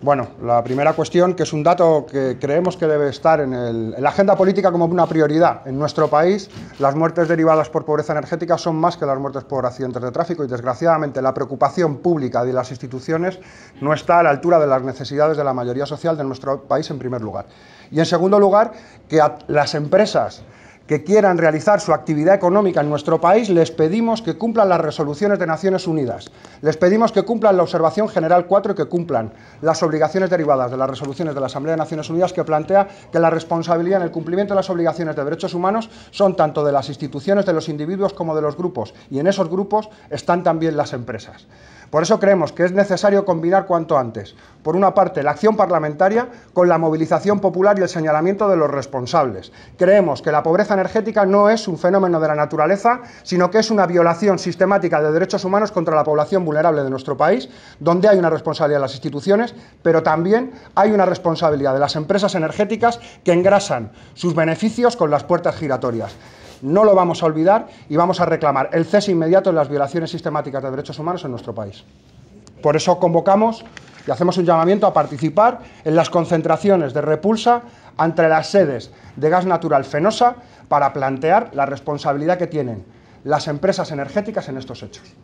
Bueno, la primera cuestión, que es un dato que creemos que debe estar en, la agenda política como una prioridad. En nuestro país, las muertes derivadas por pobreza energética son más que las muertes por accidentes de tráfico y, desgraciadamente, la preocupación pública de las instituciones no está a la altura de las necesidades de la mayoría social de nuestro país, en primer lugar. Y, en segundo lugar, que las empresas que quieran realizar su actividad económica en nuestro país, les pedimos que cumplan las resoluciones de Naciones Unidas, les pedimos que cumplan la Observación General 4 y que cumplan las obligaciones derivadas de las resoluciones de la Asamblea de Naciones Unidas que plantea que la responsabilidad en el cumplimiento de las obligaciones de derechos humanos son tanto de las instituciones, de los individuos como de los grupos, y en esos grupos están también las empresas. Por eso creemos que es necesario combinar cuanto antes, por una parte, la acción parlamentaria con la movilización popular y el señalamiento de los responsables. Creemos que la pobreza energética no es un fenómeno de la naturaleza, sino que es una violación sistemática de derechos humanos contra la población vulnerable de nuestro país, donde hay una responsabilidad de las instituciones, pero también hay una responsabilidad de las empresas energéticas que engrasan sus beneficios con las puertas giratorias. No lo vamos a olvidar y vamos a reclamar el cese inmediato de las violaciones sistemáticas de derechos humanos en nuestro país. Por eso convocamos y hacemos un llamamiento a participar en las concentraciones de repulsa ante las sedes de gas natural Fenosa para plantear la responsabilidad que tienen las empresas energéticas en estos hechos.